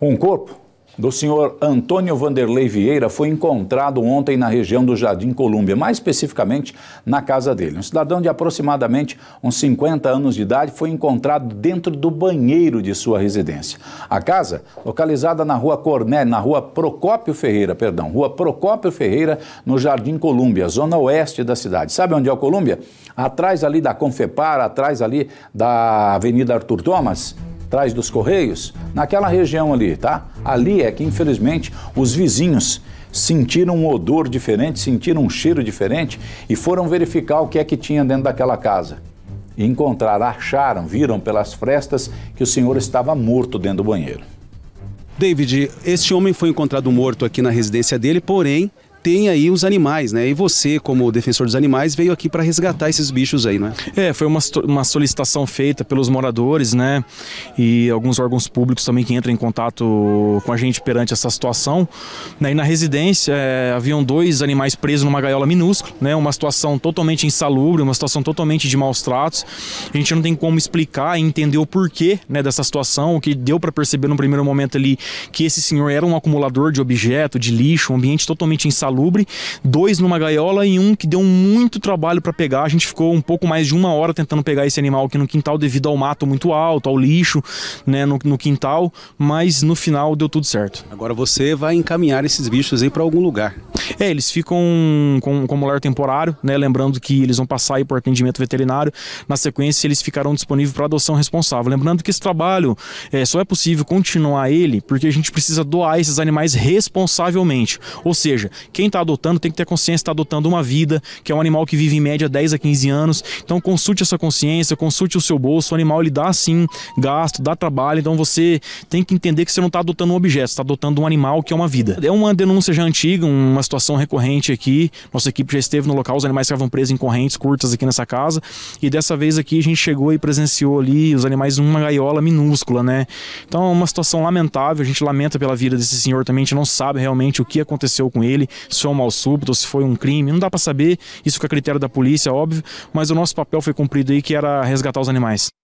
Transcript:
Um corpo do senhor Antônio Vanderlei Vieira foi encontrado ontem na região do Jardim Colúmbia, mais especificamente na casa dele. Um cidadão de aproximadamente uns 50 anos de idade foi encontrado dentro do banheiro de sua residência. A casa, localizada na rua Corné, na rua Procópio Ferreira, perdão, rua Procópio Ferreira, no Jardim Colúmbia, zona oeste da cidade. Sabe onde é o Colúmbia? Atrás ali da Confepar, atrás ali da Avenida Arthur Thomas atrás dos Correios, naquela região ali, tá? Ali é que, infelizmente, os vizinhos sentiram um odor diferente, sentiram um cheiro diferente e foram verificar o que é que tinha dentro daquela casa. E encontraram, acharam, viram pelas frestas que o senhor estava morto dentro do banheiro. David, este homem foi encontrado morto aqui na residência dele, porém tem aí os animais, né? E você, como defensor dos animais, veio aqui para resgatar esses bichos aí, né? É, foi uma, uma solicitação feita pelos moradores, né? E alguns órgãos públicos também que entram em contato com a gente perante essa situação. Né? E na residência é, haviam dois animais presos numa gaiola minúscula, né? Uma situação totalmente insalubre, uma situação totalmente de maus tratos. A gente não tem como explicar e entender o porquê né, dessa situação, o que deu para perceber no primeiro momento ali que esse senhor era um acumulador de objeto, de lixo, um ambiente totalmente insalubre insalubre, dois numa gaiola e um que deu muito trabalho para pegar. A gente ficou um pouco mais de uma hora tentando pegar esse animal aqui no quintal devido ao mato muito alto, ao lixo, né, no, no quintal, mas no final deu tudo certo. Agora você vai encaminhar esses bichos aí para algum lugar. É, eles ficam com, como lar temporário, né, lembrando que eles vão passar aí por atendimento veterinário. Na sequência, eles ficarão disponíveis para adoção responsável. Lembrando que esse trabalho é, só é possível continuar ele porque a gente precisa doar esses animais responsavelmente. Ou seja, que quem está adotando tem que ter consciência que está adotando uma vida, que é um animal que vive em média 10 a 15 anos. Então consulte essa consciência, consulte o seu bolso. O animal ele dá sim gasto, dá trabalho. Então você tem que entender que você não está adotando um objeto, está adotando um animal que é uma vida. É uma denúncia já antiga, uma situação recorrente aqui. Nossa equipe já esteve no local, os animais estavam presos em correntes curtas aqui nessa casa. E dessa vez aqui a gente chegou e presenciou ali os animais numa gaiola minúscula, né? Então é uma situação lamentável, a gente lamenta pela vida desse senhor também, a gente não sabe realmente o que aconteceu com ele, se foi é um mal súbito, se foi um crime, não dá para saber, isso fica a critério da polícia, óbvio, mas o nosso papel foi cumprido aí, que era resgatar os animais.